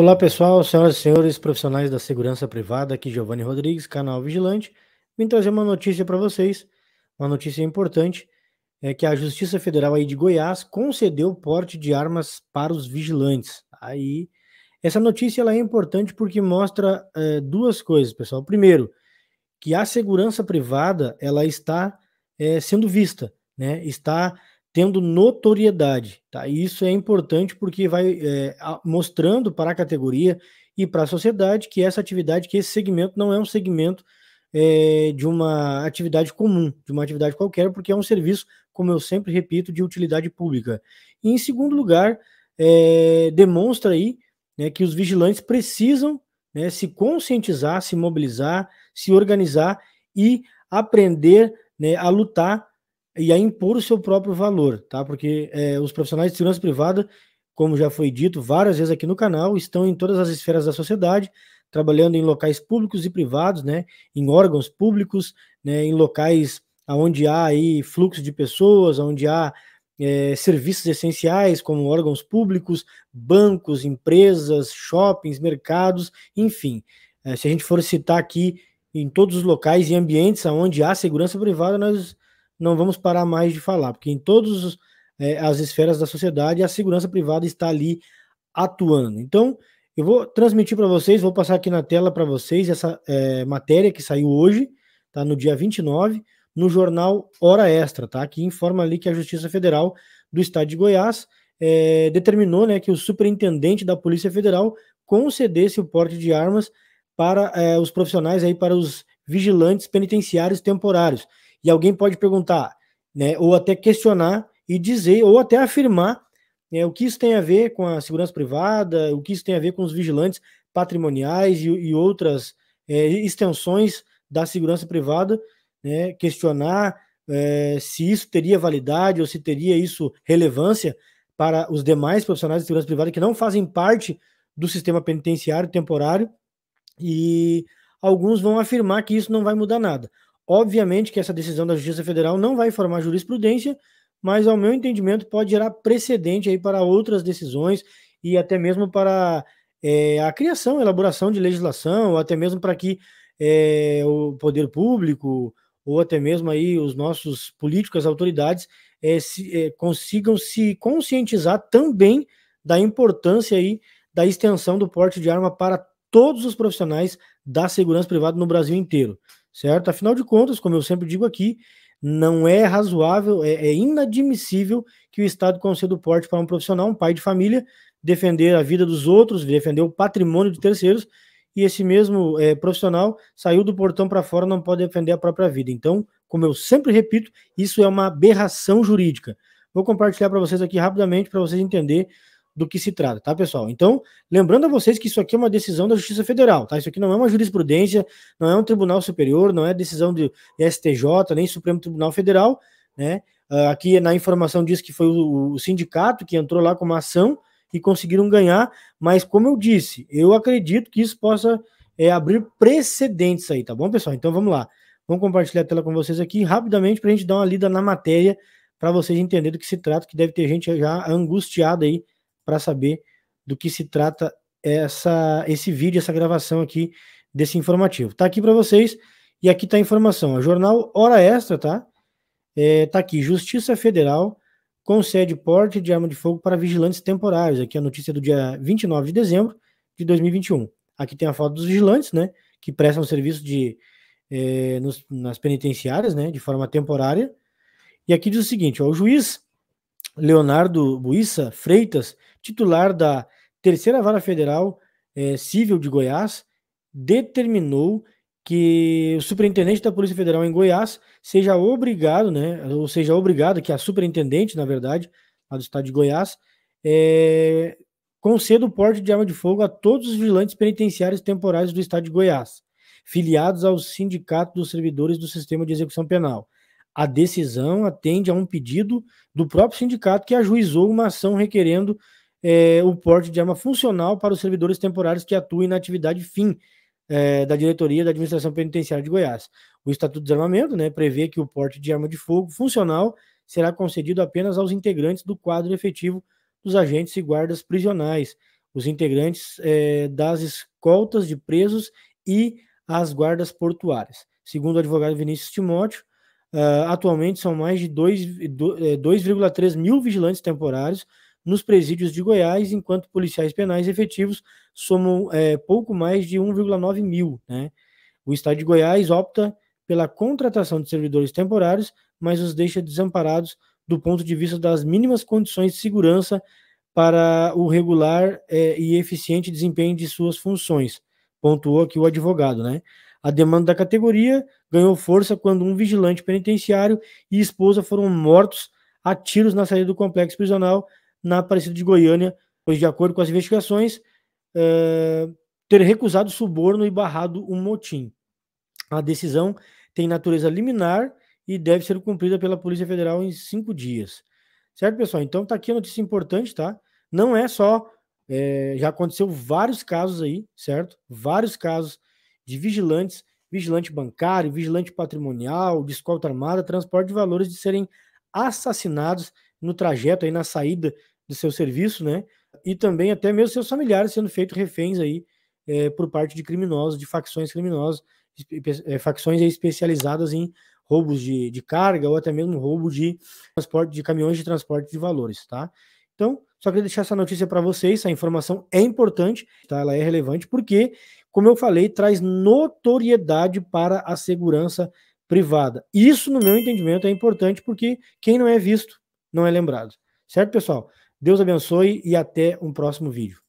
Olá pessoal, senhoras e senhores profissionais da segurança privada, aqui Giovanni Rodrigues, canal Vigilante. Vim trazer uma notícia para vocês, uma notícia importante, é que a Justiça Federal aí de Goiás concedeu porte de armas para os vigilantes. Aí, essa notícia ela é importante porque mostra é, duas coisas, pessoal. Primeiro, que a segurança privada ela está é, sendo vista, né? Está tendo notoriedade, tá? E isso é importante porque vai é, mostrando para a categoria e para a sociedade que essa atividade, que esse segmento não é um segmento é, de uma atividade comum, de uma atividade qualquer, porque é um serviço, como eu sempre repito, de utilidade pública. E, em segundo lugar, é, demonstra aí né, que os vigilantes precisam né, se conscientizar, se mobilizar, se organizar e aprender né, a lutar e a impor o seu próprio valor, tá? Porque é, os profissionais de segurança privada, como já foi dito várias vezes aqui no canal, estão em todas as esferas da sociedade, trabalhando em locais públicos e privados, né? Em órgãos públicos, né? Em locais onde há aí fluxo de pessoas, onde há é, serviços essenciais como órgãos públicos, bancos, empresas, shoppings, mercados, enfim. É, se a gente for citar aqui em todos os locais e ambientes onde há segurança privada, nós não vamos parar mais de falar, porque em todas é, as esferas da sociedade a segurança privada está ali atuando. Então, eu vou transmitir para vocês, vou passar aqui na tela para vocês essa é, matéria que saiu hoje, tá? No dia 29, no jornal Hora Extra, tá? Que informa ali que a Justiça Federal do Estado de Goiás é, determinou né, que o superintendente da Polícia Federal concedesse o porte de armas para é, os profissionais aí, para os vigilantes penitenciários temporários. E alguém pode perguntar, né, ou até questionar e dizer, ou até afirmar né, o que isso tem a ver com a segurança privada, o que isso tem a ver com os vigilantes patrimoniais e, e outras é, extensões da segurança privada, né, questionar é, se isso teria validade ou se teria isso relevância para os demais profissionais de segurança privada que não fazem parte do sistema penitenciário temporário e alguns vão afirmar que isso não vai mudar nada. Obviamente que essa decisão da Justiça Federal não vai formar jurisprudência, mas, ao meu entendimento, pode gerar precedente aí para outras decisões e até mesmo para é, a criação, elaboração de legislação, ou até mesmo para que é, o poder público ou até mesmo aí os nossos políticos, as autoridades, é, se, é, consigam se conscientizar também da importância aí da extensão do porte de arma para todos os profissionais da segurança privada no Brasil inteiro certo? Afinal de contas, como eu sempre digo aqui, não é razoável, é, é inadmissível que o Estado conceda o porte para um profissional, um pai de família, defender a vida dos outros, defender o patrimônio de terceiros, e esse mesmo é, profissional saiu do portão para fora, não pode defender a própria vida. Então, como eu sempre repito, isso é uma aberração jurídica. Vou compartilhar para vocês aqui rapidamente para vocês entenderem do que se trata, tá, pessoal? Então, lembrando a vocês que isso aqui é uma decisão da Justiça Federal, tá? Isso aqui não é uma jurisprudência, não é um tribunal superior, não é decisão de STJ, nem Supremo Tribunal Federal, né? Ah, aqui na informação diz que foi o, o sindicato que entrou lá com uma ação e conseguiram ganhar, mas como eu disse, eu acredito que isso possa é, abrir precedentes aí, tá bom, pessoal? Então vamos lá. Vamos compartilhar a tela com vocês aqui rapidamente para a gente dar uma lida na matéria para vocês entenderem do que se trata, que deve ter gente já angustiada aí para saber do que se trata essa, esse vídeo, essa gravação aqui desse informativo. Tá aqui para vocês e aqui tá a informação. O jornal Hora Extra, tá? É, tá aqui, Justiça Federal concede porte de arma de fogo para vigilantes temporários. Aqui a notícia é do dia 29 de dezembro de 2021. Aqui tem a foto dos vigilantes, né? Que prestam serviço de, é, nos, nas penitenciárias, né? De forma temporária. E aqui diz o seguinte, ó, o juiz Leonardo Buissa Freitas titular da Terceira Vara Federal é, Civil de Goiás, determinou que o superintendente da Polícia Federal em Goiás seja obrigado, né, ou seja, obrigado que a superintendente, na verdade, lá do estado de Goiás, é, conceda o porte de arma de fogo a todos os vigilantes penitenciários temporários do estado de Goiás, filiados ao Sindicato dos Servidores do Sistema de Execução Penal. A decisão atende a um pedido do próprio sindicato que ajuizou uma ação requerendo é, o porte de arma funcional para os servidores temporários que atuem na atividade fim é, da diretoria da Administração Penitenciária de Goiás. O Estatuto de Desarmamento né, prevê que o porte de arma de fogo funcional será concedido apenas aos integrantes do quadro efetivo dos agentes e guardas prisionais, os integrantes é, das escoltas de presos e as guardas portuárias. Segundo o advogado Vinícius Timóteo, uh, atualmente são mais de 2,3 é, mil vigilantes temporários nos presídios de Goiás, enquanto policiais penais efetivos somam é, pouco mais de 1,9 mil. Né? O Estado de Goiás opta pela contratação de servidores temporários, mas os deixa desamparados do ponto de vista das mínimas condições de segurança para o regular é, e eficiente desempenho de suas funções, pontuou aqui o advogado. Né? A demanda da categoria ganhou força quando um vigilante penitenciário e esposa foram mortos a tiros na saída do complexo prisional na Aparecida de Goiânia, pois, de acordo com as investigações, é, ter recusado suborno e barrado um motim. A decisão tem natureza liminar e deve ser cumprida pela Polícia Federal em cinco dias. Certo, pessoal? Então tá aqui a notícia importante, tá? Não é só. É, já aconteceu vários casos aí, certo? Vários casos de vigilantes, vigilante bancário, vigilante patrimonial, de escolta armada, transporte de valores de serem assassinados no trajeto, aí na saída do seu serviço, né? E também até mesmo seus familiares sendo feitos reféns aí é, por parte de criminosos, de facções criminosas, é, facções especializadas em roubos de, de carga ou até mesmo roubo de transporte de caminhões de transporte de valores, tá? Então, só queria deixar essa notícia para vocês, essa informação é importante, tá? Ela é relevante porque, como eu falei, traz notoriedade para a segurança privada. Isso, no meu entendimento, é importante porque quem não é visto não é lembrado. Certo, pessoal? Deus abençoe e até um próximo vídeo.